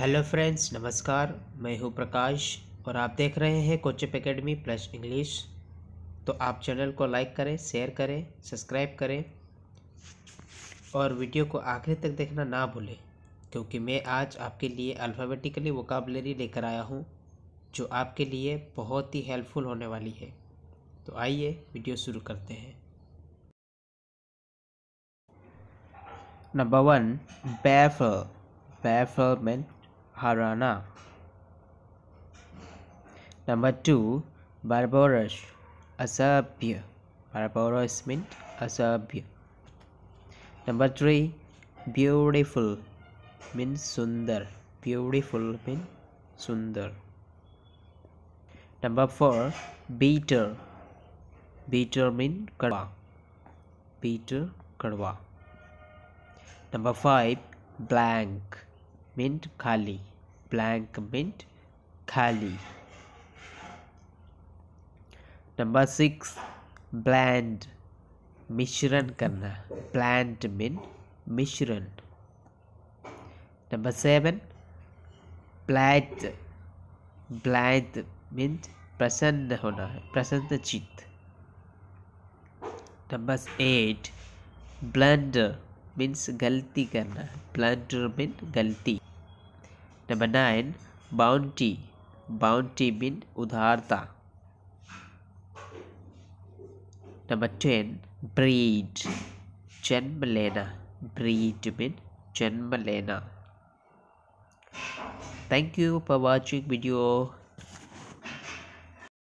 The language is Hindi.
हेलो फ्रेंड्स नमस्कार मैं हूं प्रकाश और आप देख रहे हैं कोचिप एकेडमी प्लस इंग्लिश तो आप चैनल को लाइक करें शेयर करें सब्सक्राइब करें और वीडियो को आखिर तक देखना ना भूलें क्योंकि मैं आज आपके लिए अल्फ़ाबेटिकली वोकाबलरी लेकर आया हूं जो आपके लिए बहुत ही हेल्पफुल होने वाली है तो आइए वीडियो शुरू करते हैं नंबर वन बैफ बैफ मैन हराना नंबर टू बारबोरस असभ्य बारबोरस मीन असभ्य नंबर थ्री ब्यूटीफुल मीन सुंदर ब्यूटीफुल मीन सुंदर number four bitter bitter mean कड़वा बीटर कड़वा नंबर फाइव ब्लैंक मिंट खाली ब्लैंक मिंट खाली नंबर सिक्स ब्लैंड मिश्रण करना प्लैंड मिन मिश्रण number seven bland bland mean प्रसन्न होना है प्रसन्न चित नंबर एट ब्लंडर मीन्स गलती करना ब्लंडर मीन गलती number nine bounty bounty mean उधारता नंबर टेन ब्रीड जन्म लेना ब्रीड मीन जन्म लेना thank you for watching video